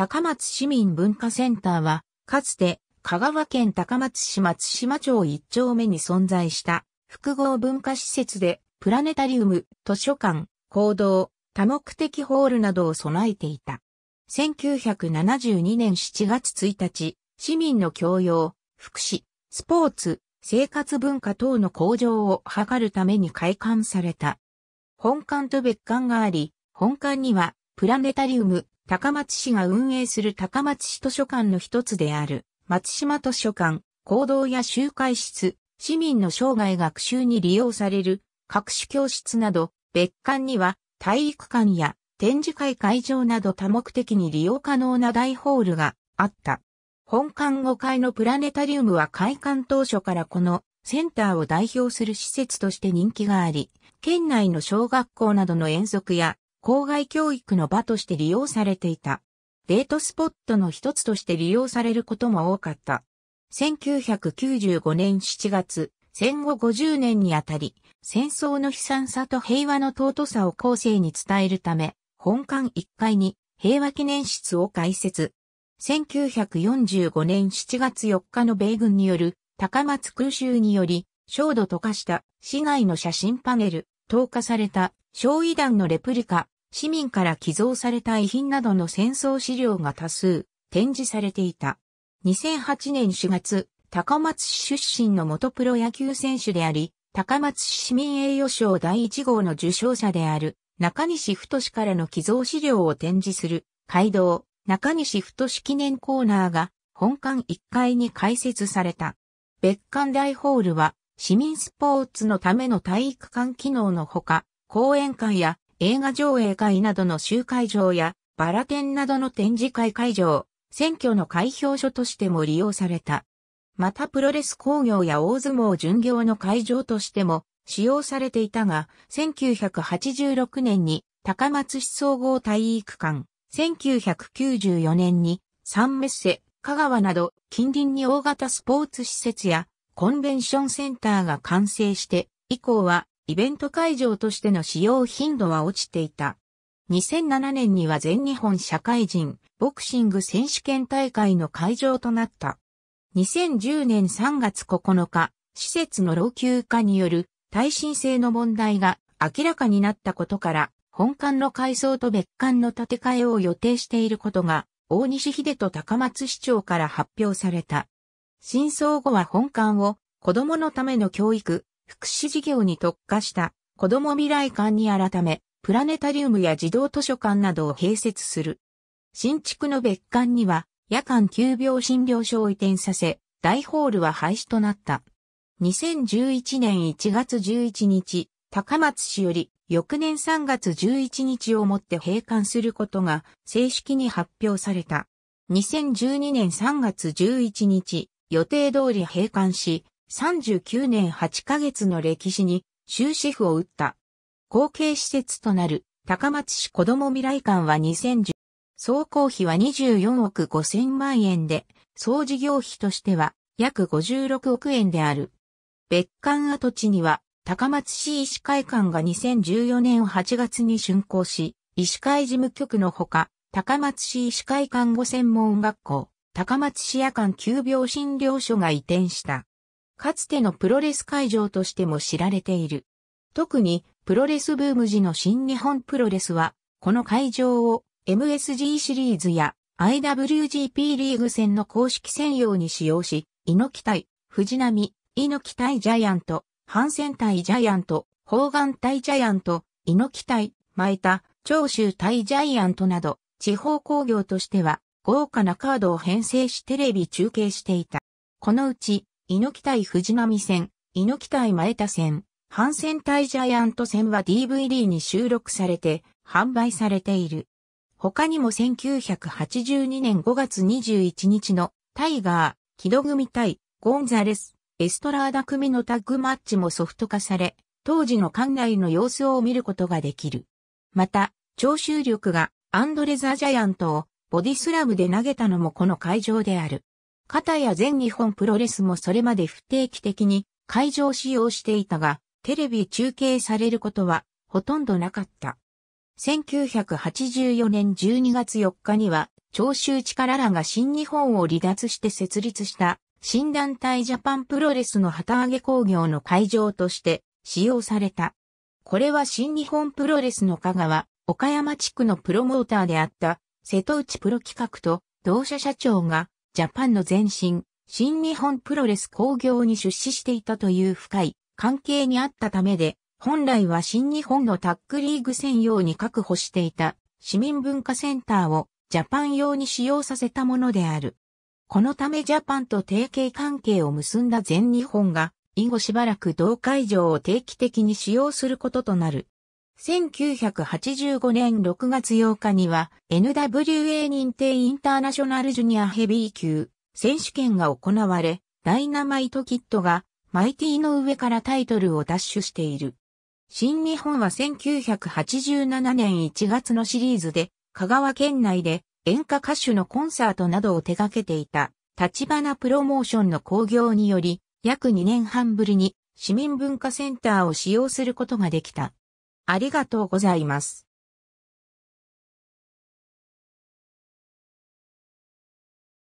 高松市民文化センターは、かつて香川県高松市松島町一丁目に存在した複合文化施設で、プラネタリウム、図書館、行動、多目的ホールなどを備えていた。1972年7月1日、市民の教養、福祉、スポーツ、生活文化等の向上を図るために開館された。本館と別館があり、本館にはプラネタリウム、高松市が運営する高松市図書館の一つである、松島図書館、行動や集会室、市民の生涯学習に利用される、各種教室など、別館には、体育館や展示会会場など多目的に利用可能な大ホールがあった。本館5階のプラネタリウムは開館当初からこのセンターを代表する施設として人気があり、県内の小学校などの遠足や校外教育の場として利用されていた。デートスポットの一つとして利用されることも多かった。1995年7月、戦後50年にあたり、戦争の悲惨さと平和の尊さを後世に伝えるため、本館1階に平和記念室を開設。1945年7月4日の米軍による高松空襲により、焦土溶かした市内の写真パネル、投下された焼夷弾のレプリカ、市民から寄贈された遺品などの戦争資料が多数展示されていた。2008年4月、高松市出身の元プロ野球選手であり、高松市市民栄誉賞第1号の受賞者である中西太からの寄贈資料を展示する街道中西太記念コーナーが本館1階に開設された。別館大ホールは市民スポーツのための体育館機能のほか、講演会や映画上映会などの集会場や、バラ展などの展示会会場、選挙の開票所としても利用された。またプロレス工業や大相撲巡業の会場としても使用されていたが、1986年に高松市総合体育館、1994年にサンメッセ、香川など近隣に大型スポーツ施設やコンベンションセンターが完成して、以降はイベント会場としての使用頻度は落ちていた。2007年には全日本社会人ボクシング選手権大会の会場となった。2010年3月9日、施設の老朽化による耐震性の問題が明らかになったことから、本館の改装と別館の建て替えを予定していることが、大西秀と高松市長から発表された。真相後は本館を子供のための教育、福祉事業に特化した子ども未来館に改め、プラネタリウムや児童図書館などを併設する。新築の別館には、夜間急病診療所を移転させ、大ホールは廃止となった。2011年1月11日、高松市より翌年3月11日をもって閉館することが正式に発表された。2012年3月11日、予定通り閉館し、39年8ヶ月の歴史に終止符を打った。後継施設となる高松市子ども未来館は2010、総工費は24億5000万円で、総事業費としては約56億円である。別館跡地には高松市医師会館が2014年8月に竣工し、医師会事務局のほか、高松市医師会看護専門学校、高松市夜間急病診療所が移転した。かつてのプロレス会場としても知られている。特に、プロレスブーム時の新日本プロレスは、この会場を MSG シリーズや IWGP リーグ戦の公式専用に使用し、猪木対、藤波、猪木対ジャイアント、ハンセン対ジャイアント、砲丸対ジャイアント、猪木対、前田、長州対ジャイアントなど、地方工業としては、豪華なカードを編成しテレビ中継していた。このうち、猪木対藤波戦、猪木対前田戦、反戦対ジャイアント戦は DVD に収録されて販売されている。他にも1982年5月21日のタイガー、木戸組対ゴンザレス、エストラーダ組のタッグマッチもソフト化され、当時の館内の様子を見ることができる。また、聴衆力がアンドレザ・ジャイアントをボディスラムで投げたのもこの会場である。片や全日本プロレスもそれまで不定期的に会場使用していたが、テレビ中継されることはほとんどなかった。1984年12月4日には、長州力らが新日本を離脱して設立した新団体ジャパンプロレスの旗揚げ工業の会場として使用された。これは新日本プロレスの香川、岡山地区のプロモーターであった瀬戸内プロ企画と同社社長がジャパンの前身、新日本プロレス工業に出資していたという深い関係にあったためで、本来は新日本のタックリーグ専用に確保していた市民文化センターをジャパン用に使用させたものである。このためジャパンと提携関係を結んだ全日本が、以後しばらく同会場を定期的に使用することとなる。1985年6月8日には NWA 認定インターナショナルジュニアヘビー級選手権が行われ、ダイナマイトキットがマイティの上からタイトルを奪取している。新日本は1987年1月のシリーズで香川県内で演歌歌手のコンサートなどを手掛けていた立花プロモーションの興行により約2年半ぶりに市民文化センターを使用することができた。ありがとうございます。